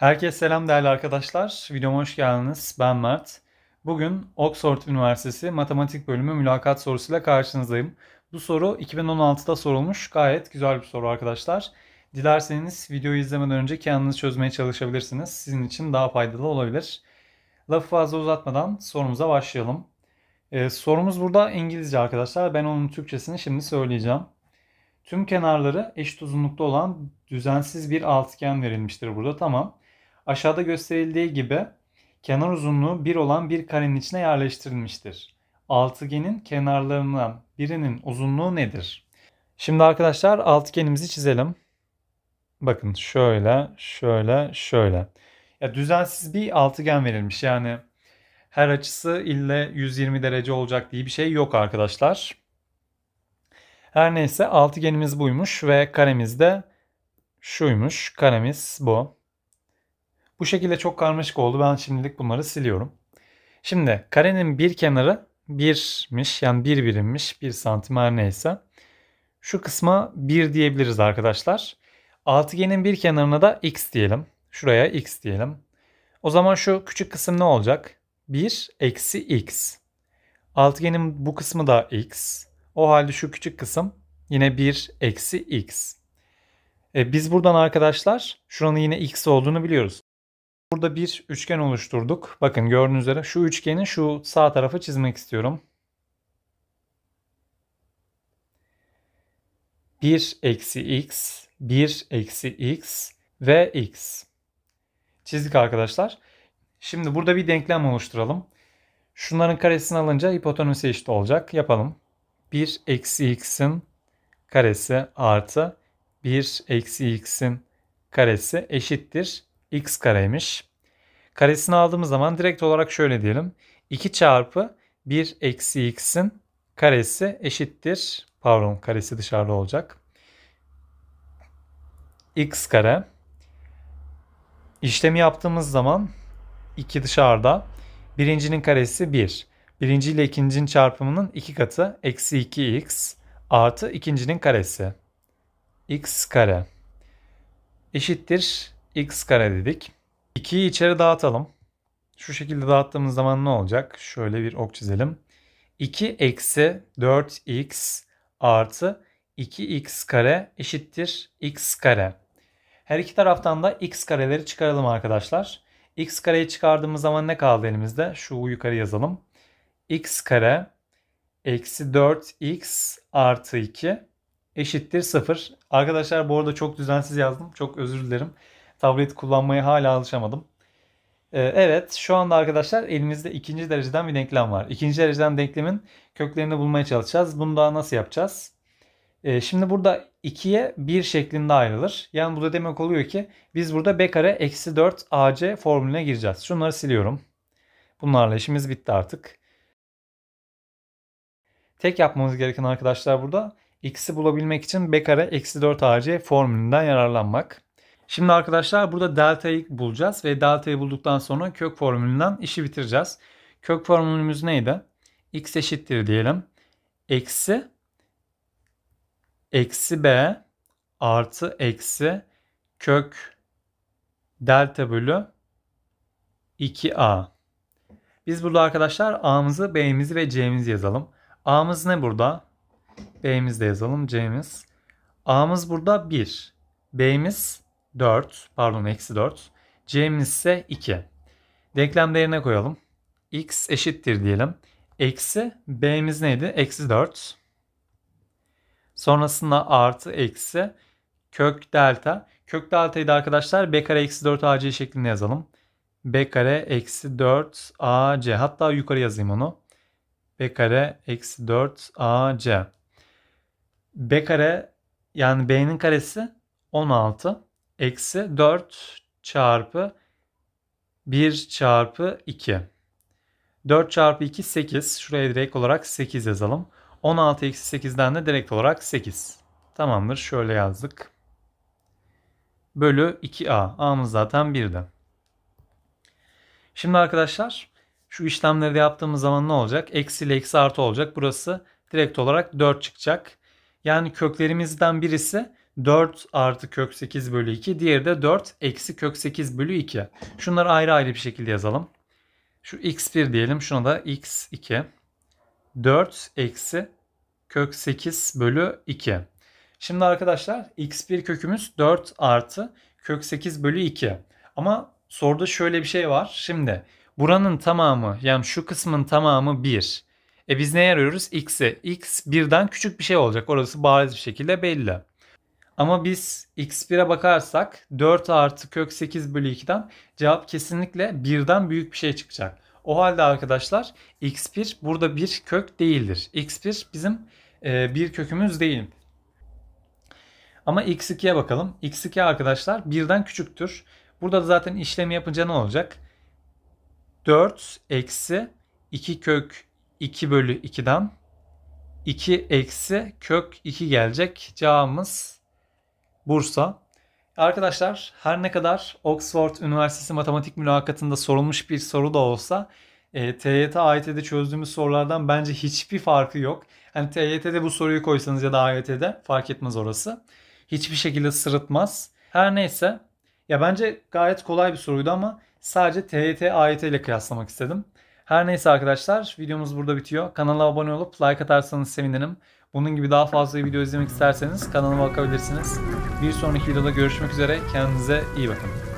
Herkese selam değerli arkadaşlar. Videoma hoş geldiniz. Ben Mert. Bugün Oxford Üniversitesi Matematik Bölümü mülakat sorusuyla karşınızdayım. Bu soru 2016'da sorulmuş. Gayet güzel bir soru arkadaşlar. Dilerseniz videoyu izlemeden önce kendiniz çözmeye çalışabilirsiniz. Sizin için daha faydalı olabilir. Lafı fazla uzatmadan sorumuza başlayalım. Ee, sorumuz burada İngilizce arkadaşlar. Ben onun Türkçesini şimdi söyleyeceğim. Tüm kenarları eşit uzunlukta olan düzensiz bir altıgen verilmiştir burada. Tamam aşağıda gösterildiği gibi kenar uzunluğu 1 olan bir karenin içine yerleştirilmiştir. Altıgenin kenarlarından birinin uzunluğu nedir? Şimdi arkadaşlar altıgenimizi çizelim. Bakın şöyle, şöyle, şöyle. Ya düzensiz bir altıgen verilmiş. Yani her açısı ille 120 derece olacak diye bir şey yok arkadaşlar. Her neyse altıgenimiz buymuş ve karemiz de şuymuş. Karemiz bu. Bu şekilde çok karmaşık oldu. Ben şimdilik bunları siliyorum. Şimdi karenin bir kenarı 1'miş yani 1 bir birimmiş 1 bir santim her neyse. Şu kısma 1 diyebiliriz arkadaşlar. Altıgenin bir kenarına da x diyelim. Şuraya x diyelim. O zaman şu küçük kısım ne olacak? 1 eksi x. Altıgenin bu kısmı da x. O halde şu küçük kısım yine 1 eksi x. E, biz buradan arkadaşlar şuranın yine x olduğunu biliyoruz. Burada bir üçgen oluşturduk. Bakın gördüğünüz üzere şu üçgenin şu sağ tarafı çizmek istiyorum. 1 eksi x, 1 eksi x ve x. Çizdik arkadaşlar. Şimdi burada bir denklem oluşturalım. Şunların karesini alınca hipotenüse eşit olacak. Yapalım. 1 eksi x'in karesi artı 1 eksi x'in karesi eşittir x kareymiş. Karesini aldığımız zaman direkt olarak şöyle diyelim. 2 çarpı 1 eksi x'in karesi eşittir. Pardon karesi dışarıda olacak. x kare. İşlemi yaptığımız zaman 2 dışarıda. Birincinin karesi 1. Birinci ile ikincinin çarpımının 2 katı eksi 2x artı ikincinin karesi. x kare eşittir x kare dedik. 2'yi içeri dağıtalım. Şu şekilde dağıttığımız zaman ne olacak? Şöyle bir ok çizelim. 2 eksi 4x artı 2x kare eşittir x kare. Her iki taraftan da x kareleri çıkaralım arkadaşlar. x kareyi çıkardığımız zaman ne kaldı elimizde? Şu yukarı yazalım. x kare eksi 4x artı 2 eşittir 0. Arkadaşlar bu arada çok düzensiz yazdım. Çok özür dilerim tablet kullanmaya hala alışamadım. Ee, evet şu anda arkadaşlar elimizde ikinci dereceden bir denklem var. İkinci dereceden denklemin köklerini bulmaya çalışacağız. Bunu daha nasıl yapacağız? Ee, şimdi burada 2'ye 1 şeklinde ayrılır. Yani bu da demek oluyor ki biz burada b kare eksi 4 ac formülüne gireceğiz. Şunları siliyorum. Bunlarla işimiz bitti artık. Tek yapmamız gereken arkadaşlar burada x'i bulabilmek için b kare eksi 4 ac formülünden yararlanmak. Şimdi arkadaşlar burada delta'yı bulacağız ve delta'yı bulduktan sonra kök formülünden işi bitireceğiz. Kök formülümüz neydi? x eşittir diyelim. Eksi eksi b artı eksi kök delta bölü 2a. Biz burada arkadaşlar a'mızı, b'mizi ve c'mizi yazalım. a'mız ne burada? b'miz de yazalım, c'miz. a'mız burada 1. b'miz 4, pardon eksi 4. C'miz ise 2. Denklemde yerine koyalım. X eşittir diyelim. Eksi B'miz neydi? Eksi 4. Sonrasında artı eksi kök delta. Kök delta'yı da arkadaşlar B kare eksi 4 AC şeklinde yazalım. B kare eksi 4 AC. Hatta yukarı yazayım onu. B kare eksi 4 AC. B kare yani B'nin karesi 16 eksi 4 çarpı 1 çarpı 2. 4 çarpı 2 8. Şuraya direkt olarak 8 yazalım. 16 eksi 8'den de direkt olarak 8. Tamamdır. Şöyle yazdık. Bölü 2a. A'mız zaten 1'de. Şimdi arkadaşlar şu işlemleri de yaptığımız zaman ne olacak? Eksi ile eksi artı olacak. Burası direkt olarak 4 çıkacak. Yani köklerimizden birisi 4 artı kök 8 bölü 2. Diğeri de 4 eksi kök 8 bölü 2. Şunları ayrı ayrı bir şekilde yazalım. Şu x1 diyelim. Şuna da x2. 4 eksi kök 8 bölü 2. Şimdi arkadaşlar x1 kökümüz 4 artı kök 8 bölü 2. Ama soruda şöyle bir şey var. Şimdi buranın tamamı yani şu kısmın tamamı 1. E biz neye arıyoruz? X'i. X birden küçük bir şey olacak. Orası bariz bir şekilde belli. Ama biz x1'e bakarsak 4 artı kök 8 bölü 2'den cevap kesinlikle 1'den büyük bir şey çıkacak. O halde arkadaşlar x1 burada bir kök değildir. x1 bizim e, bir kökümüz değil. Ama x2'ye bakalım. x2 arkadaşlar 1'den küçüktür. Burada da zaten işlemi yapınca ne olacak? 4 eksi 2 kök 2 bölü 2'den 2 eksi kök 2 gelecek. Cevabımız Bursa. Arkadaşlar her ne kadar Oxford Üniversitesi matematik mülakatında sorulmuş bir soru da olsa e, TYT AYT'de çözdüğümüz sorulardan bence hiçbir farkı yok. Hani TYT'de bu soruyu koysanız ya da AYT'de fark etmez orası. Hiçbir şekilde sırıtmaz. Her neyse ya bence gayet kolay bir soruydu ama sadece TYT AYT ile kıyaslamak istedim. Her neyse arkadaşlar videomuz burada bitiyor. Kanala abone olup like atarsanız sevinirim. Bunun gibi daha fazla video izlemek isterseniz kanalıma bakabilirsiniz. Bir sonraki videoda görüşmek üzere. Kendinize iyi bakın.